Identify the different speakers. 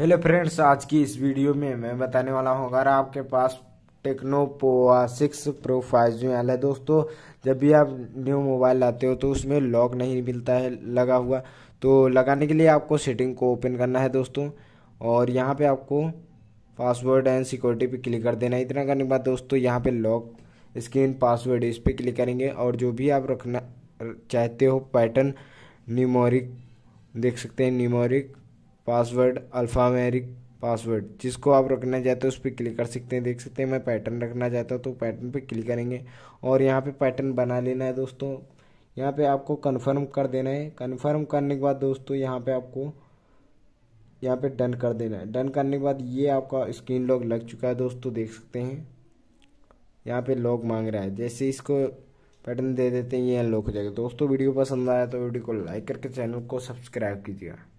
Speaker 1: hello friends आज की इस वीडियो में मैं बताने वाला हूँ अगर आपके पास Tecno Pova six pro five G L है दोस्तों जब भी आप न्यू मोबाइल लाते हो तो उसमें लॉक नहीं मिलता है लगा हुआ तो लगाने के लिए आपको सेटिंग को ओपन करना है दोस्तों और यहाँ पे आपको पासवर्ड एंड सिक्योरिटी पे क्लिक कर देना है इतना करने के बाद दोस्तों यहाँ पर लॉक स्क्रीन पासवर्ड इस पर क्लिक करेंगे और जो भी आप रखना चाहते हो पैटर्न न्यूमोरिक देख सकते हैं न्यूमोरिक पासवर्ड अल्फामेरिक पासवर्ड जिसको आप रखना चाहते हो उस पर क्लिक कर सकते हैं देख सकते हैं मैं पैटर्न रखना चाहता हूँ तो पैटर्न पे क्लिक करेंगे और यहाँ पे पैटर्न बना लेना है दोस्तों यहाँ पे आपको कन्फर्म कर देना है कन्फर्म करने के बाद दोस्तों यहाँ पे आपको यहाँ पे डन कर देना है डन करने के बाद ये आपका स्क्रीन लॉक लग चुका है दोस्तों देख सकते हैं यहाँ पे लॉक मांग रहा है जैसे इसको पैटर्न दे देते हैं ये अनलॉक हो जाएगा दोस्तों वीडियो पसंद आया तो वीडियो को लाइक करके चैनल को सब्सक्राइब कीजिएगा